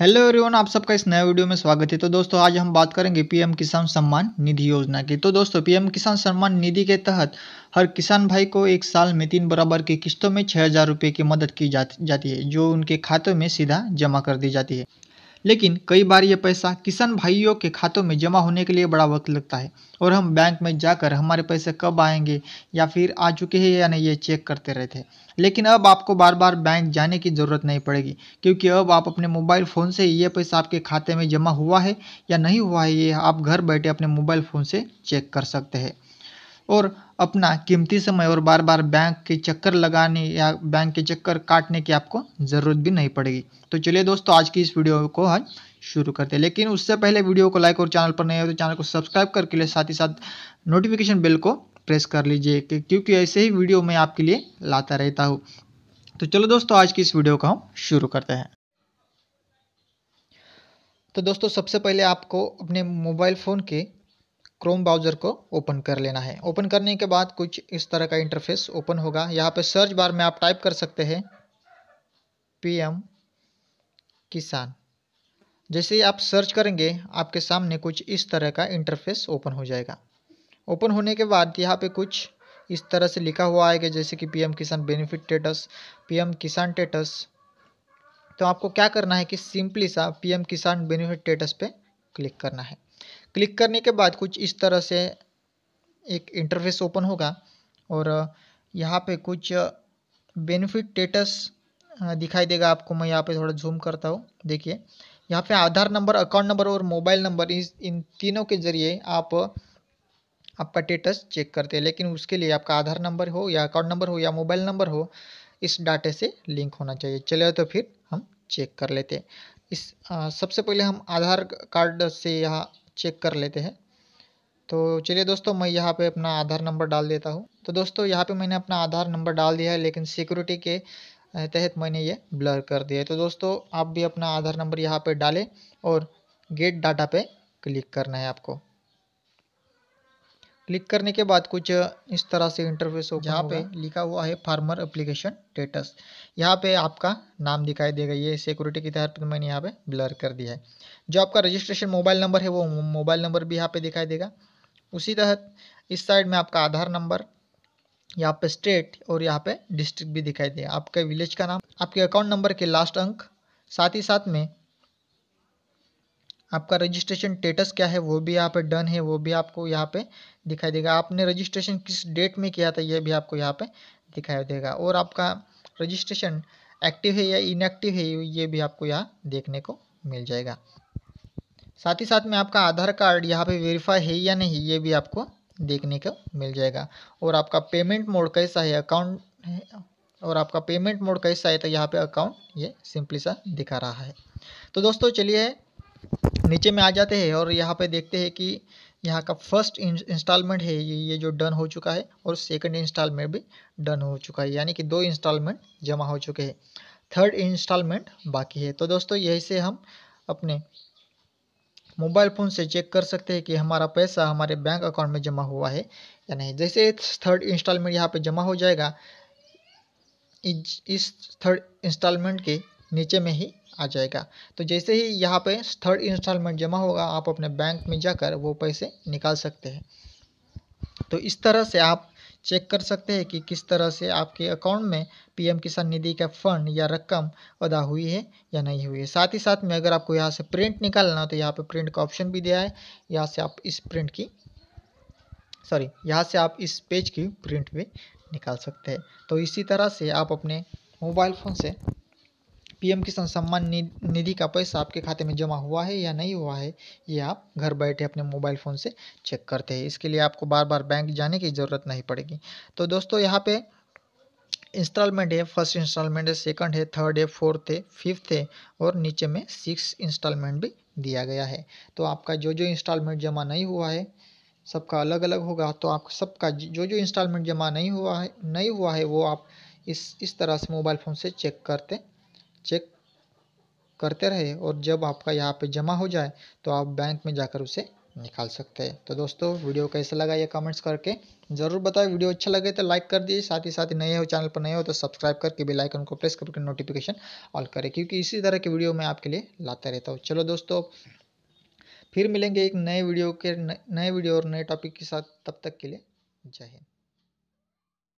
hello everyone आप सबका इस नए वीडियो में स्वागत है तो दोस्तों आज हम बात करेंगे पीएम किसान सम्मान निधि योजना की तो दोस्तों पीएम किसान सम्मान निधि के तहत हर किसान भाई को एक साल में तीन बराबर की किस्तों में छः हज़ार रुपये की मदद की जाती जाती है जो उनके खातों में सीधा जमा कर दी जाती है लेकिन कई बार ये पैसा किसान भाइयों के खातों में जमा होने के लिए बड़ा वक्त लगता है और हम बैंक में जाकर हमारे पैसे कब आएंगे या फिर आ चुके हैं या नहीं ये चेक करते रहते हैं लेकिन अब आपको बार बार बैंक जाने की ज़रूरत नहीं पड़ेगी क्योंकि अब आप अपने मोबाइल फ़ोन से ये पैसा आपके खाते में जमा हुआ है या नहीं हुआ है ये आप घर बैठे अपने मोबाइल फ़ोन से चेक कर सकते हैं और अपना कीमती समय और बार बार बैंक के चक्कर लगाने या बैंक के चक्कर काटने की आपको ज़रूरत भी नहीं पड़ेगी तो चलिए दोस्तों आज की इस वीडियो को हम शुरू करते हैं लेकिन उससे पहले वीडियो को लाइक और चैनल पर नहीं हो तो चैनल को सब्सक्राइब करके लिए साथ ही साथ नोटिफिकेशन बिल को प्रेस कर लीजिए क्योंकि ऐसे ही वीडियो मैं आपके लिए लाता रहता हूँ तो चलो दोस्तों आज की इस वीडियो को हम शुरू करते हैं तो दोस्तों सबसे पहले आपको अपने मोबाइल फ़ोन के क्रोम ब्राउज़र को ओपन कर लेना है ओपन करने के बाद कुछ इस तरह का इंटरफेस ओपन होगा यहाँ पे सर्च बार में आप टाइप कर सकते हैं पीएम किसान जैसे ही आप सर्च करेंगे आपके सामने कुछ इस तरह का इंटरफेस ओपन हो जाएगा ओपन होने के बाद यहाँ पे कुछ इस तरह से लिखा हुआ आएगा जैसे कि PM Kisan benefit status PM Kisan status तो आपको क्या करना है कि सिंपली सा पीएम किसान बेनिफिट स्टेटस पे क्लिक करना है क्लिक करने के बाद कुछ इस तरह से एक इंटरफेस ओपन होगा और यहाँ पे कुछ बेनिफिट टेटस दिखाई देगा आपको मैं यहाँ पे थोड़ा जूम करता हूँ देखिए यहाँ पे आधार नंबर अकाउंट नंबर और मोबाइल नंबर इस इन तीनों के जरिए आप आपका टेटस चेक करते हैं लेकिन उसके लिए आपका आधार नंबर हो या अकाउंट नंबर हो या मोबाइल नंबर हो इस डाटे से लिंक होना चाहिए चले तो फिर हम चेक कर लेते हैं इस आ, सबसे पहले हम आधार कार्ड से यहाँ चेक कर लेते हैं तो चलिए दोस्तों मैं यहाँ पे अपना आधार नंबर डाल देता हूँ तो दोस्तों यहाँ पे मैंने अपना आधार नंबर डाल दिया है लेकिन सिक्योरिटी के तहत मैंने ये ब्लर कर दिया है तो दोस्तों आप भी अपना आधार नंबर यहाँ पे डालें और गेट डाटा पे क्लिक करना है आपको क्लिक करने के बाद कुछ इस तरह से इंटरफेस होगा यहाँ पे लिखा हुआ है फार्मर एप्लीकेशन स्टेटस यहाँ पे आपका नाम दिखाई देगा ये सिक्योरिटी के तहत मैंने यहाँ पे ब्लर कर दिया है जो आपका रजिस्ट्रेशन मोबाइल नंबर है वो मोबाइल नंबर भी यहाँ पे दिखाई देगा उसी तहत इस साइड में आपका आधार नंबर यहाँ पे स्टेट और यहाँ पे डिस्ट्रिक्ट भी दिखाई देगा आपके विलेज का नाम आपके अकाउंट नंबर के लास्ट अंक साथ ही साथ में आपका रजिस्ट्रेशन स्टेटस क्या है वो भी यहाँ पे डन है वो भी आपको यहाँ पे दिखाई देगा आपने रजिस्ट्रेशन किस डेट में किया था ये भी आपको यहाँ पे दिखाई देगा और आपका रजिस्ट्रेशन एक्टिव है या इनएक्टिव है ये भी आपको यहाँ देखने को मिल जाएगा साथ ही साथ में आपका आधार कार्ड यहाँ पे वेरीफाई है या नहीं ये भी आपको देखने को मिल जाएगा और आपका पेमेंट मोड कैसा है अकाउंट और आपका पेमेंट मोड कैसा है तो यहाँ पे अकाउंट ये सिंपली सा दिखा रहा है तो दोस्तों चलिए नीचे में आ जाते हैं और यहाँ पे देखते हैं कि यहाँ का फर्स्ट इंस्टॉलमेंट है ये ये जो डन हो चुका है और सेकंड इंस्टॉलमेंट भी डन हो चुका है यानी कि दो इंस्टॉलमेंट जमा हो चुके हैं थर्ड इंस्टॉलमेंट बाकी है तो दोस्तों यही से हम अपने मोबाइल फ़ोन से चेक कर सकते हैं कि हमारा पैसा हमारे बैंक अकाउंट में जमा हुआ है या नहीं जैसे थर्ड इंस्टॉलमेंट यहाँ पर जमा हो जाएगा इस थर्ड इंस्टॉलमेंट के नीचे में ही आ जाएगा तो जैसे ही यहाँ पे थर्ड इंस्टॉलमेंट जमा होगा आप अपने बैंक में जाकर वो पैसे निकाल सकते हैं तो इस तरह से आप चेक कर सकते हैं कि किस तरह से आपके अकाउंट में पीएम किसान निधि का फंड या रकम अदा हुई है या नहीं हुई है साथ ही साथ में अगर आपको यहाँ से प्रिंट निकालना तो यहाँ पे प्रिंट का ऑप्शन भी दिया है यहाँ से आप इस प्रिंट की सॉरी यहाँ से आप इस पेज की प्रिंट भी निकाल सकते हैं तो इसी तरह से आप अपने मोबाइल फ़ोन से पीएम किसान सम्मान निधि का पैसा आपके खाते में जमा हुआ है या नहीं हुआ है ये आप घर बैठे अपने मोबाइल फ़ोन से चेक करते हैं इसके लिए आपको बार बार बैंक जाने की ज़रूरत नहीं पड़ेगी तो दोस्तों यहाँ पे इंस्टॉलमेंट है फर्स्ट इंस्टॉलमेंट है सेकंड है थर्ड है फोर्थ है फिफ्थ है और नीचे में सिक्स इंस्टॉलमेंट भी दिया गया है तो आपका जो जो इंस्टॉलमेंट जमा नहीं हुआ है सबका अलग अलग होगा तो आप सबका जो जो इंस्टॉलमेंट जमा नहीं हुआ है नहीं हुआ है वो आप इस इस तरह से मोबाइल फ़ोन से चेक करते चेक करते रहे और जब आपका यहाँ पे जमा हो जाए तो आप बैंक में जाकर उसे निकाल सकते हैं तो दोस्तों वीडियो कैसा लगा ये कमेंट्स करके ज़रूर बताएं वीडियो अच्छा लगे तो लाइक कर दीजिए साथ ही साथ नए हो चैनल पर नए हो तो सब्सक्राइब करके बेल आइकन को प्रेस करके नोटिफिकेशन ऑल करें क्योंकि इसी तरह के वीडियो मैं आपके लिए लाता रहता हूँ चलो दोस्तों फिर मिलेंगे एक नए वीडियो के नए वीडियो और नए टॉपिक के साथ तब तक के लिए जय हिंद